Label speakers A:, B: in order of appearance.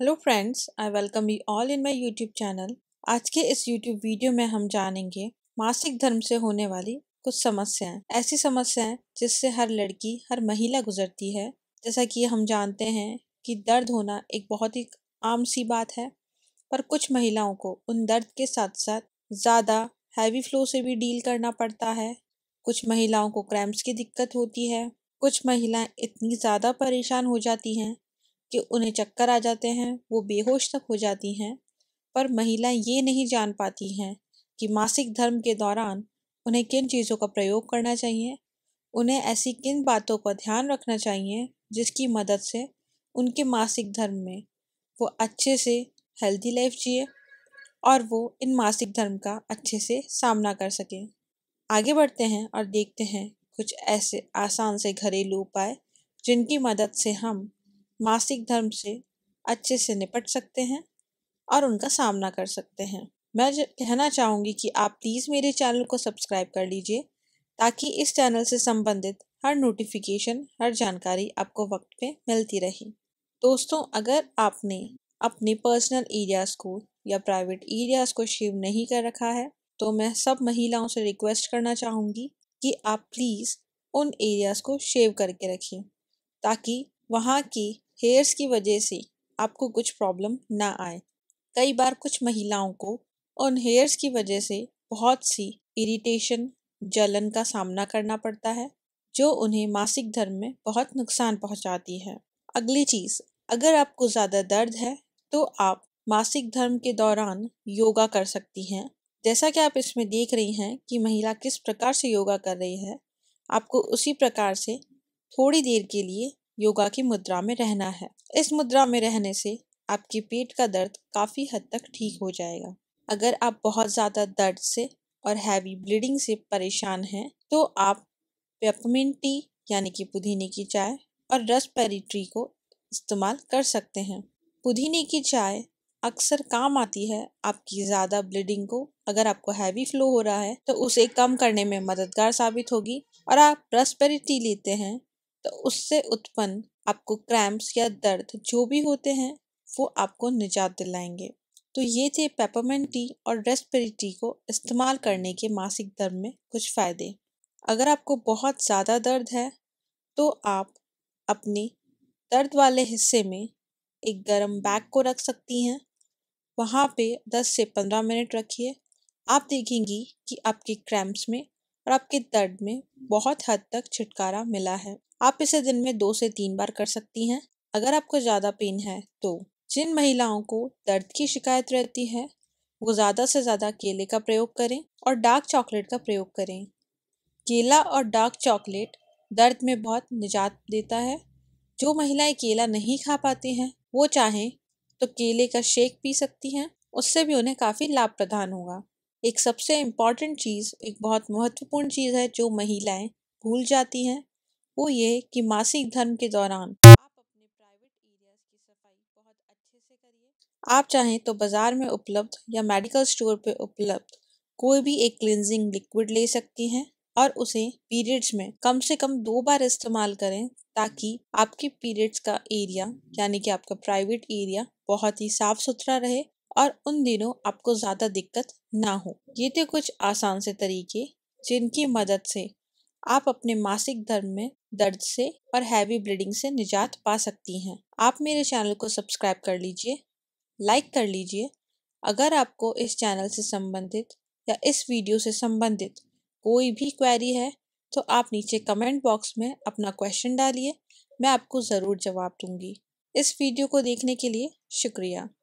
A: hello friends I welcome you all in my YouTube channel आज के इस YouTube video में हम जानेंगे मासिक धर्म से होने वाली कुछ समस्याएं ऐसी समस्याएं जिससे हर लड़की हर महिला गुजरती है जैसा कि हम जानते हैं कि दर्द होना एक बहुत ही आम सी बात है पर कुछ महिलाओं को उन दर्द के साथ साथ ज़्यादा हैवी फ्लो से भी डील करना पड़ता है कुछ महिलाओं को क्रैम्प्स की दिक्कत होती है कुछ महिलाएं इतनी ज़्यादा परेशान हो जाती हैं कि उन्हें चक्कर आ जाते हैं वो बेहोश तक हो जाती हैं पर महिलाएं ये नहीं जान पाती हैं कि मासिक धर्म के दौरान उन्हें किन चीज़ों का प्रयोग करना चाहिए उन्हें ऐसी किन बातों का ध्यान रखना चाहिए जिसकी मदद से उनके मासिक धर्म में वो अच्छे से हेल्दी लाइफ जिए और वो इन मासिक धर्म का अच्छे से सामना कर सकें आगे बढ़ते हैं और देखते हैं कुछ ऐसे आसान से घरेलू उपाय जिनकी मदद से हम मासिक धर्म से अच्छे से निपट सकते हैं और उनका सामना कर सकते हैं मैं कहना चाहूँगी कि आप प्लीज़ मेरे चैनल को सब्सक्राइब कर लीजिए ताकि इस चैनल से संबंधित हर नोटिफिकेशन हर जानकारी आपको वक्त पे मिलती रहे दोस्तों अगर आपने अपने पर्सनल एरियाज़ को या प्राइवेट एरियाज़ को शेव नहीं कर रखा है तो मैं सब महिलाओं से रिक्वेस्ट करना चाहूँगी कि आप प्लीज़ उन एरियाज़ को शेव करके रखें ताकि वहाँ की हेयर्स की वजह से आपको कुछ प्रॉब्लम ना आए कई बार कुछ महिलाओं को उन हेयर्स की वजह से बहुत सी इरिटेशन जलन का सामना करना पड़ता है जो उन्हें मासिक धर्म में बहुत नुकसान पहुंचाती है अगली चीज़ अगर आपको ज़्यादा दर्द है तो आप मासिक धर्म के दौरान योगा कर सकती हैं जैसा कि आप इसमें देख रही हैं कि महिला किस प्रकार से योगा कर रही है आपको उसी प्रकार से थोड़ी देर के लिए योगा की मुद्रा में रहना है इस मुद्रा में रहने से आपकी पेट का दर्द काफ़ी हद तक ठीक हो जाएगा अगर आप बहुत ज़्यादा दर्द से और हैवी ब्लीडिंग से परेशान हैं तो आप पेपमिन टी यानी कि पुदीने की चाय और रसपेरी ट्री को इस्तेमाल कर सकते हैं पुदीने की चाय अक्सर काम आती है आपकी ज़्यादा ब्लीडिंग को अगर आपको हैवी फ्लो हो रहा है तो उसे कम करने में मददगार साबित होगी और आप रसपेरी टी लेते हैं तो उससे उत्पन्न आपको क्रैम्प्स या दर्द जो भी होते हैं वो आपको निजात दिलाएंगे तो ये थे पेपरमेंट टी और रेस्पेरी टी को इस्तेमाल करने के मासिक दर्द में कुछ फ़ायदे अगर आपको बहुत ज़्यादा दर्द है तो आप अपने दर्द वाले हिस्से में एक गर्म बैग को रख सकती हैं वहाँ पे 10 से 15 मिनट रखिए आप देखेंगी कि आपके क्रैम्प्स में और आपके दर्द में बहुत हद तक छुटकारा मिला है आप इसे दिन में दो से तीन बार कर सकती हैं अगर आपको ज़्यादा पेन है तो जिन महिलाओं को दर्द की शिकायत रहती है वो ज़्यादा से ज़्यादा केले का प्रयोग करें और डार्क चॉकलेट का प्रयोग करें केला और डार्क चॉकलेट दर्द में बहुत निजात देता है जो महिलाएं केला नहीं खा पाती हैं वो चाहें तो केले का शेक पी सकती हैं उससे भी उन्हें काफ़ी लाभ प्रदान होगा एक सबसे इम्पॉर्टेंट चीज़ एक बहुत महत्वपूर्ण चीज़ है जो महिलाएं भूल जाती हैं वो ये कि मासिक धर्म के दौरान आप अपने प्राइवेट एरियाज की सफाई बहुत अच्छे से करिए आप चाहें तो बाज़ार में उपलब्ध या मेडिकल स्टोर पर उपलब्ध कोई भी एक क्लिनजिंग लिक्विड ले सकती हैं और उसे पीरियड्स में कम से कम दो बार इस्तेमाल करें ताकि आपके पीरियड्स का एरिया यानी कि आपका प्राइवेट एरिया बहुत ही साफ सुथरा रहे और उन दिनों आपको ज़्यादा दिक्कत ना हो ये थे तो कुछ आसान से तरीके जिनकी मदद से आप अपने मासिक धर्म में दर्द से और हैवी ब्लीडिंग से निजात पा सकती हैं आप मेरे चैनल को सब्सक्राइब कर लीजिए लाइक कर लीजिए अगर आपको इस चैनल से संबंधित या इस वीडियो से संबंधित कोई भी क्वेरी है तो आप नीचे कमेंट बॉक्स में अपना क्वेश्चन डालिए मैं आपको ज़रूर जवाब दूंगी इस वीडियो को देखने के लिए शुक्रिया